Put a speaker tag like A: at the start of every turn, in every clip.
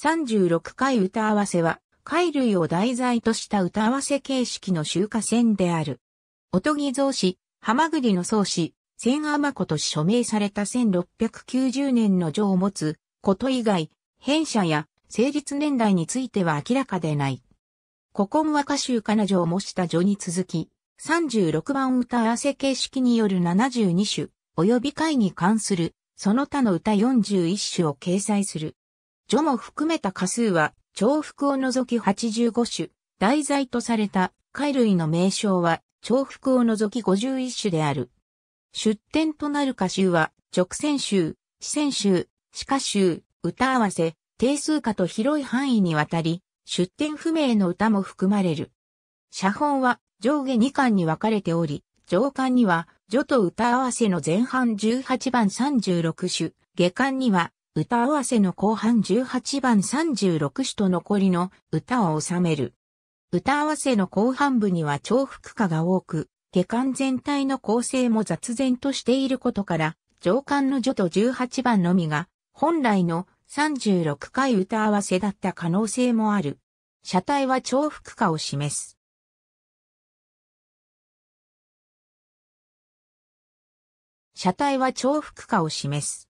A: 36回歌合わせは、貝類を題材とした歌合わせ形式
B: の集荷船である。おとぎ造詞、はまぐりの創始、千天子と署名された1690年の情を持つこと以外、編者や成立年代については明らかでない。古今和歌集彼女を模した序に続き、36番歌合わせ形式による72種、及び会に関する、その他の歌41種を掲載する。序も含めた歌数は、重複を除き85種、題材とされた貝類の名称は、重複を除き51種である。出典となる歌集は、直線集、四線集、四歌集、歌合わせ、定数歌と広い範囲にわたり、出典不明の歌も含まれる。写本は上下2巻に分かれており、上巻には、序と歌合わせの前半18番36種、下巻には、歌合わせの後半18番36首と残りの歌を収める。歌合わせの後半部には重複歌が多く、下巻全体の構成も雑然としていることから、上巻の序と18番のみが、本来の36回歌
A: 合わせだった可能性もある。車体は重複化を示す。車体は重複化を示す。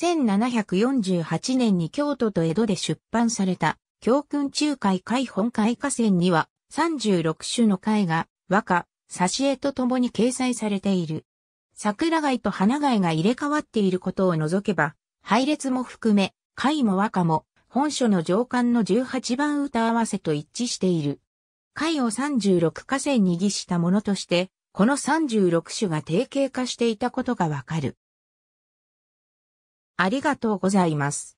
A: 1748年に京都と江戸で
B: 出版された、教訓中海海本海河川には、36種の貝が、和歌、挿絵とともに掲載されている。桜貝と花貝が入れ替わっていることを除けば、配列も含め、貝も和歌も、本書の上巻の18番歌合わせと一致している。貝を36河川に儀したものとして、この36種が定型化していたことがわかる。ありがとうございます。